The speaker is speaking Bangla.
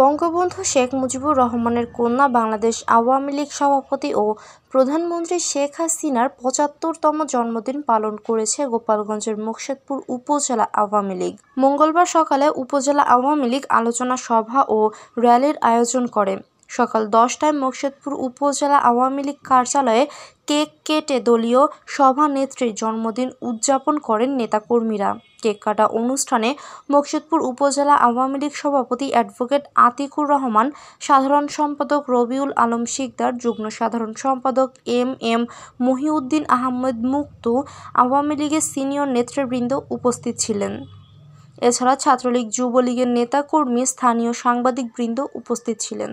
বঙ্গবন্ধু শেখ মুজিবুর রহমানের কন্যা বাংলাদেশ আওয়ামী লীগ সভাপতি ও প্রধানমন্ত্রী শেখ হাসিনার পঁচাত্তরতম জন্মদিন পালন করেছে গোপালগঞ্জের মুর্শেদপুর উপজেলা আওয়ামী লীগ মঙ্গলবার সকালে উপজেলা আওয়ামী লীগ আলোচনা সভা ও র্যালির আয়োজন করে সকাল দশটায় মোর্শেদপুর উপজেলা আওয়ামী লীগ কার্যালয়ে কেক কেটে দলীয় সভানেত্রীর জন্মদিন উদযাপন করেন নেতাকর্মীরা কেক কাটা অনুষ্ঠানে মোর্শেদপুর উপজেলা আওয়ামী লীগ সভাপতি অ্যাডভোকেট আতিকুর রহমান সাধারণ সম্পাদক রবিউল আলম শিকদার যুগ্ম সাধারণ সম্পাদক এম এম মহিউদ্দিন আহমেদ মুক্তু আওয়ামী লীগের সিনিয়র নেতৃবৃন্দ উপস্থিত ছিলেন এছাড়া ছাত্রলীগ যুবলীগের নেতাকর্মী স্থানীয় সাংবাদিকবৃন্দ উপস্থিত ছিলেন